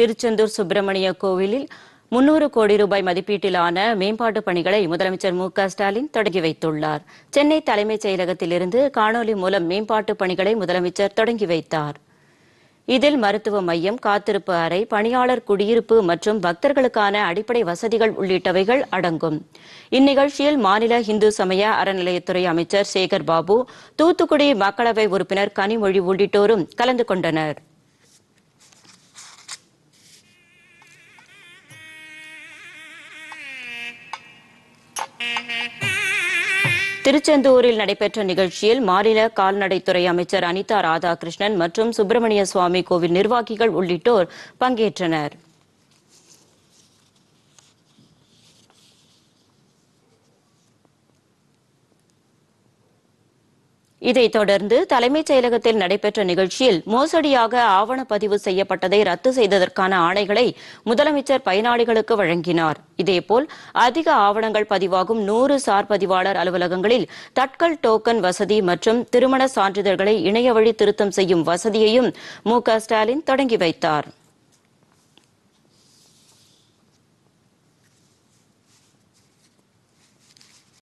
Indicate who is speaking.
Speaker 1: திருச்செந்தூர் சுப்பிரமணிய கோவிலில் முன்னூறு கோடி ரூபாய் மதிப்பீட்டிலான மேம்பாட்டு பணிகளை முதலமைச்சர் மு ஸ்டாலின் தொடங்கி வைத்துள்ளார் சென்னை தலைமைச் செயலகத்திலிருந்து காணொலி மூலம் மேம்பாட்டு பணிகளை முதலமைச்சர் தொடங்கி வைத்தார் இதில் மருத்துவ மையம் காத்திருப்பு அறை பணியாளர் குடியிருப்பு மற்றும் பக்தர்களுக்கான அடிப்படை வசதிகள் உள்ளிட்டவைகள் அடங்கும் இந்நிகழ்ச்சியில் மாநில இந்து சமய அறநிலையத்துறை அமைச்சர் சேகர் பாபு தூத்துக்குடி மக்களவை உறுப்பினர் கனிமொழி உள்ளிட்டோரும் கலந்து கொண்டனா் திருச்செந்தூரில் நடைபெற்ற நிகழ்ச்சியில் மாநில கால்நடைத்துறை அமைச்சர் அனிதா ராதாகிருஷ்ணன் மற்றும் சுப்பிரமணிய சுவாமி கோவில் நிர்வாகிகள் உள்ளிட்டோர் பங்கேற்றனர் இதைத் தொடர்ந்து தலைமைச் செயலகத்தில் நடைபெற்ற நிகழ்ச்சியில் மோசடியாக ஆவணப்பதிவு செய்யப்பட்டதை ரத்து செய்ததற்கான ஆணைகளை முதலமைச்சர் பயனாளிகளுக்கு வழங்கினார் இதேபோல் அதிக ஆவணங்கள் பதிவாகும் நூறு சார் பதிவாளர் அலுவலகங்களில் தட்கல் டோக்கன் வசதி மற்றும் திருமண சான்றிதழ்களை இணையவழி திருத்தம் செய்யும் வசதியையும் மு ஸ்டாலின் தொடங்கி வைத்தாா்